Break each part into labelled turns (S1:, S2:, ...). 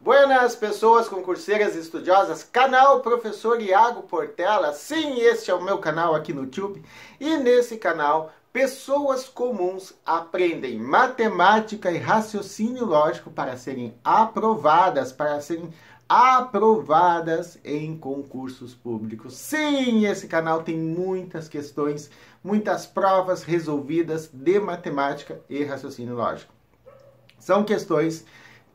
S1: Buenas pessoas, concurseiras e estudiosas, canal Professor Iago Portela. Sim, este é o meu canal aqui no YouTube. E nesse canal, pessoas comuns aprendem matemática e raciocínio lógico para serem aprovadas, para serem aprovadas em concursos públicos. Sim, esse canal tem muitas questões, muitas provas resolvidas de matemática e raciocínio lógico. São questões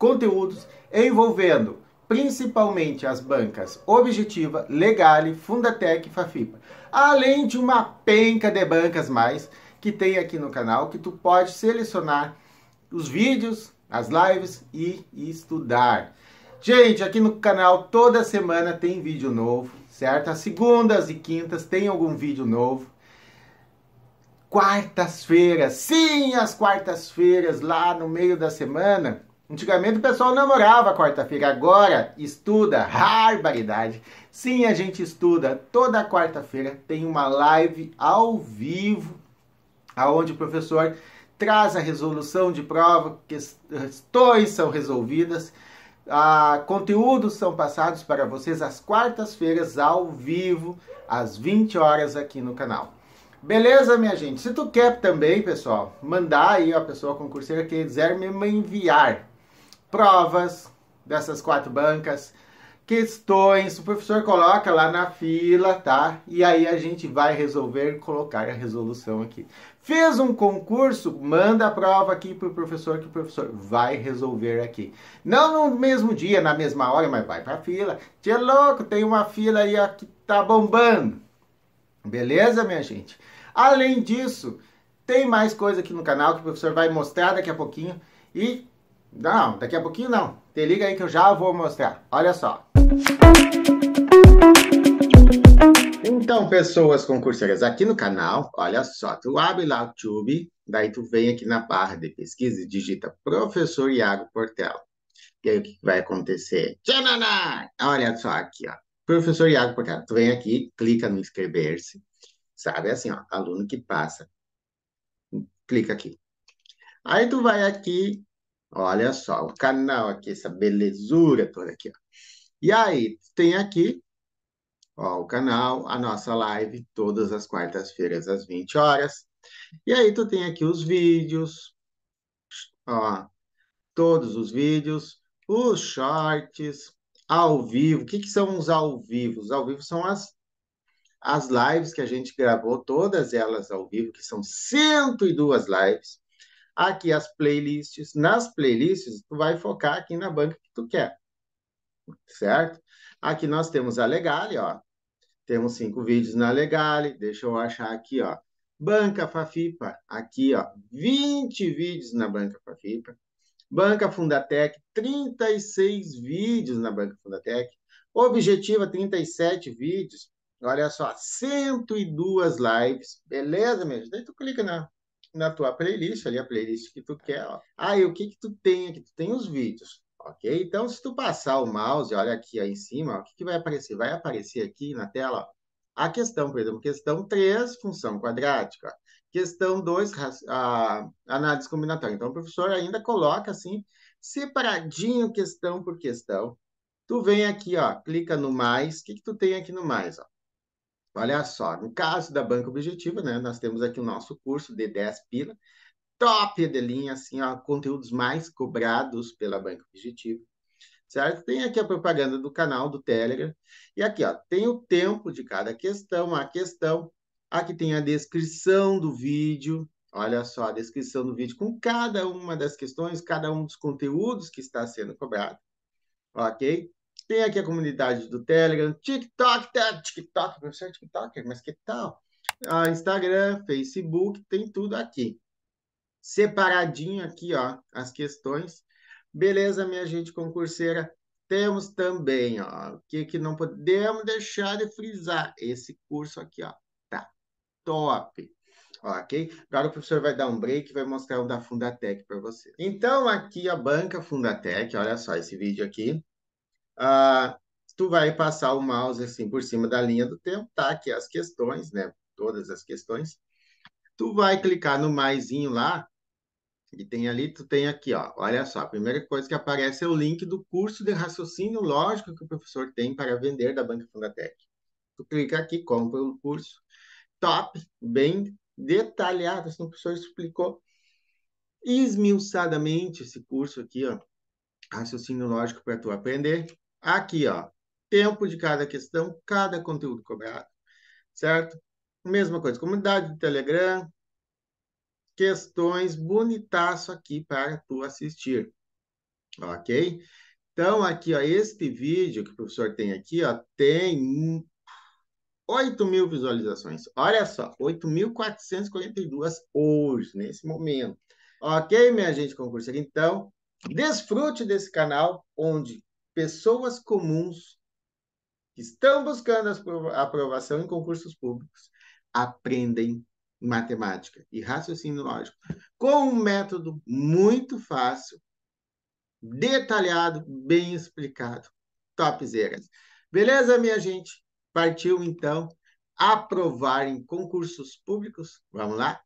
S1: conteúdos envolvendo principalmente as bancas Objetiva, Legale, Fundatec e Fafipa. Além de uma penca de bancas mais que tem aqui no canal, que tu pode selecionar os vídeos, as lives e estudar. Gente, aqui no canal toda semana tem vídeo novo, certo? As segundas e quintas tem algum vídeo novo. Quartas-feiras, sim, as quartas-feiras lá no meio da semana Antigamente o pessoal namorava quarta-feira, agora estuda, barbaridade. Sim, a gente estuda. Toda quarta-feira tem uma live ao vivo, aonde o professor traz a resolução de prova, questões são resolvidas, a conteúdos são passados para vocês às quartas-feiras ao vivo, às 20 horas aqui no canal. Beleza, minha gente? Se tu quer também, pessoal, mandar aí a pessoa concurseira que quiser me enviar provas dessas quatro bancas, questões, o professor coloca lá na fila, tá? E aí a gente vai resolver colocar a resolução aqui. Fez um concurso, manda a prova aqui pro professor que o professor vai resolver aqui. Não no mesmo dia, na mesma hora, mas vai pra fila. Tia louco, tem uma fila aí que tá bombando. Beleza, minha gente? Além disso, tem mais coisa aqui no canal que o professor vai mostrar daqui a pouquinho e não, daqui a pouquinho não. Te liga aí que eu já vou mostrar. Olha só. Então, pessoas concurseiras, aqui no canal, olha só, tu abre lá o YouTube, daí tu vem aqui na barra de pesquisa e digita Professor Iago Portela. E aí o que vai acontecer? Tchanana! Olha só aqui, ó. Professor Iago Portela, tu vem aqui, clica no inscrever-se, sabe? É assim, ó, aluno que passa. Clica aqui. Aí tu vai aqui Olha só, o canal aqui, essa belezura toda aqui. Ó. E aí, tem aqui ó, o canal, a nossa live, todas as quartas-feiras às 20 horas. E aí, tu tem aqui os vídeos, ó, todos os vídeos, os shorts, ao vivo. O que, que são os ao vivo? Os ao vivo são as, as lives que a gente gravou, todas elas ao vivo, que são 102 lives. Aqui as playlists. Nas playlists, tu vai focar aqui na banca que tu quer. Certo? Aqui nós temos a Legale, ó. Temos cinco vídeos na Legale. Deixa eu achar aqui, ó. Banca Fafipa, aqui, ó. 20 vídeos na Banca Fafipa. Banca Fundatec, 36 vídeos na Banca Fundatec. Objetiva, 37 vídeos. Olha só, 102 lives. Beleza, mesmo? Daí tu clica na na tua playlist, ali a playlist que tu quer. Ó. o que que tu tem aqui? Tu tem os vídeos, ok? Então, se tu passar o mouse, olha aqui aí em cima, ó, o que, que vai aparecer? Vai aparecer aqui na tela ó, a questão, por exemplo, questão 3, função quadrática. Questão 2, a, análise combinatória. Então, o professor ainda coloca assim, separadinho questão por questão. Tu vem aqui, ó, clica no mais. O que, que tu tem aqui no mais? Ó? Olha só, no caso da banca objetiva, né, nós temos aqui o nosso curso de 10 pila, top de linha, assim, ó, conteúdos mais cobrados pela banca objetiva, certo? Tem aqui a propaganda do canal do Telegram, e aqui, ó, tem o tempo de cada questão, a questão, aqui tem a descrição do vídeo, olha só, a descrição do vídeo com cada uma das questões, cada um dos conteúdos que está sendo cobrado, ok? Tem aqui a comunidade do Telegram, TikTok, tá? TikTok, professor é TikTok, mas que tal? Ah, Instagram, Facebook, tem tudo aqui. Separadinho aqui, ó, as questões. Beleza, minha gente concurseira? Temos também, ó, o que, que não podemos deixar de frisar? Esse curso aqui, ó, tá top ok? Agora o professor vai dar um break e vai mostrar o da Fundatec para você. Então, aqui a banca Fundatec, olha só esse vídeo aqui ah, tu vai passar o mouse assim por cima da linha do tempo, tá aqui é as questões, né? Todas as questões. Tu vai clicar no maiszinho lá, e tem ali, tu tem aqui, ó. Olha só, a primeira coisa que aparece é o link do curso de raciocínio lógico que o professor tem para vender da Banca Fundatec. Tu clica aqui, compra o curso. Top, bem detalhado, assim, o professor explicou esmiuçadamente esse curso aqui, ó. Raciocínio lógico para tu aprender. Aqui, ó, tempo de cada questão, cada conteúdo cobrado, certo? Mesma coisa, comunidade do Telegram, questões bonitaço aqui para tu assistir, ok? Então, aqui, ó, este vídeo que o professor tem aqui, ó, tem 8 mil visualizações. Olha só, 8.442 hoje, nesse momento. Ok, minha gente concurseira? Então, desfrute desse canal, onde pessoas comuns que estão buscando a aprovação em concursos públicos aprendem matemática e raciocínio lógico com um método muito fácil, detalhado, bem explicado. topzera. Beleza, minha gente? Partiu então aprovar em concursos públicos? Vamos lá?